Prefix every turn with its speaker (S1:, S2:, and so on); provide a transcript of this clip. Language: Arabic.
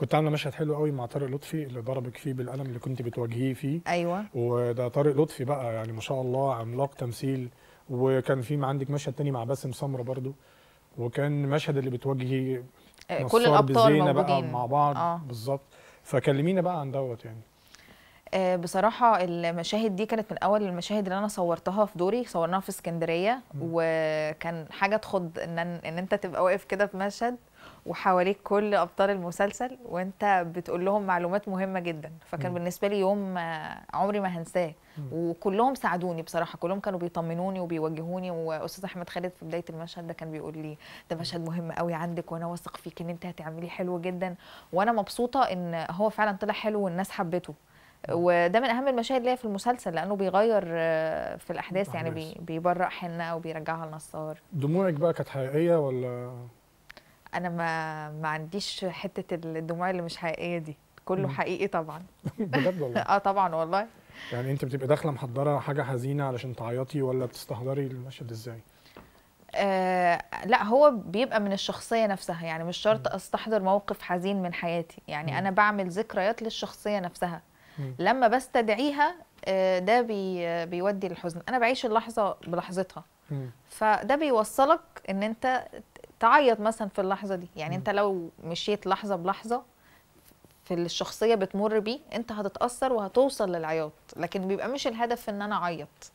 S1: كنت عامله مشهد حلو قوي مع طارق لطفي اللي ضربك فيه بالقلم اللي كنت بتواجهيه فيه ايوه وده طارق لطفي بقى يعني ما شاء الله عملاق تمثيل وكان في عندك مشهد تاني مع باسم سمره برضو وكان مشهد اللي بتواجهي آه، كل الابطال موجودين بقى مع بعض آه. بالظبط فكلمينا بقى عن دوت يعني
S2: آه بصراحه المشاهد دي كانت من اول المشاهد اللي انا صورتها في دوري صورناها في اسكندريه وكان حاجه تخض ان ان انت تبقى واقف كده في مشهد وحواليك كل ابطال المسلسل وانت بتقول لهم معلومات مهمه جدا فكان م. بالنسبه لي يوم عمري ما هنساه وكلهم ساعدوني بصراحه كلهم كانوا بيطمنوني وبيوجهوني واستاذ احمد خالد في بدايه المشهد ده كان بيقول لي ده مشهد مهم قوي عندك وانا واثق فيك ان انت هتعمليه حلو جدا وانا مبسوطه ان هو فعلا طلع حلو والناس حبته وده من اهم المشاهد ليا في المسلسل لانه بيغير آه، في الاحداث يعني بيبرق حنه وبيرجعها لنصار
S1: دموعك بقى كانت حقيقيه ولا
S2: انا ما ما عنديش حته الدموع اللي مش حقيقيه دي كله مم. حقيقي طبعا بجد والله اه طبعا والله
S1: يعني انت بتبقى داخله محضره حاجه حزينه علشان تعيطي ولا بتستحضري المشهد ازاي
S2: آه لا هو بيبقى من الشخصيه نفسها يعني مش شرط استحضر موقف حزين من حياتي يعني مم. انا بعمل ذكريات للشخصيه نفسها مم. لما بستدعيها آه ده بي بيودي للحزن انا بعيش اللحظه بلحظتها فده بيوصلك ان انت تعيط مثلا في اللحظه دي يعني انت لو مشيت لحظه بلحظه في الشخصيه بتمر بيه انت هتتاثر وهتوصل للعياط لكن بيبقى مش الهدف ان انا اعيط